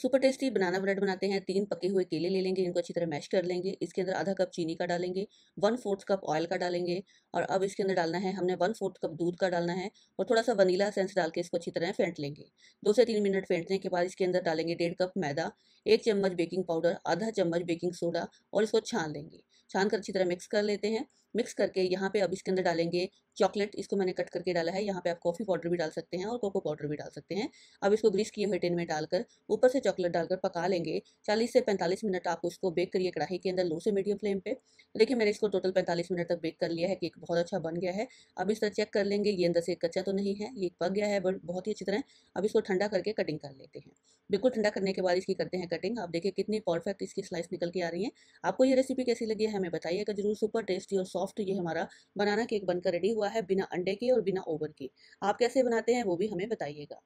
super tasty बनाना bread बनाते हैं तीन पके हुए केले ले लेंगे इनको अच्छी तरह मैश कर लेंगे इसके अंदर आधा कप चीनी का डालेंगे वन फोर्थ कप ऑयल का डालेंगे और अब इसके अंदर डालना है हमने वन फोर्थ कप दूध का डालना है और थोड़ा सा वनीला सेंस डाल के इसको अच्छी तरह फेंट लेंगे दो से तीन मिनट फेंटने के बाद इसके अंदर डालेंगे डेढ़ कप मैदा एक चम्मच बेकिंग पाउडर आधा चम्मच बेकिंग सोडा और इसको छान लेंगे छान कर अच्छी तरह मिक्स कर लेते हैं मिक्स करके यहाँ पे अब इसके अंदर डालेंगे चॉकलेट इसको मैंने कट करके डाला है यहाँ पे आप कॉफ़ी पाउडर भी डाल सकते हैं और कोको पाउडर भी डाल सकते हैं अब इसको ग्रीस किए हुए टिन में डालकर ऊपर से चॉकलेट डालकर पका लेंगे चालीस से पैंतालीस मिनट आप उसको बेक करिए कढ़ाई के अंदर लो से मीडियम फ्लेम पे देखिए मैंने इसको टोटल पैंतालीस मिनट तक बेक कर लिया है केक बहुत अच्छा बन गया है अब इस तरह चेक कर लेंगे ये अंदर से कच्चा तो नहीं है ये पक गया है बट बहुत ही अच्छी तरह अब इसको ठंडा करके कटिंग कर लेते हैं बिल्कुल ठंडा करने के बाद इसकी करते हैं कटिंग आप देखिए कितनी परफेक्ट इसकी स्लाइस निकल के आ रही है आपको ये रेसिपी कैसी लगी है हमें बताइएगा जरूर सुपर टेस्टी और सॉफ्ट सॉफ्ट ये हमारा बनाना केक बनकर रेडी हुआ है बिना अंडे के और बिना ओवन के आप कैसे बनाते हैं वो भी हमें बताइएगा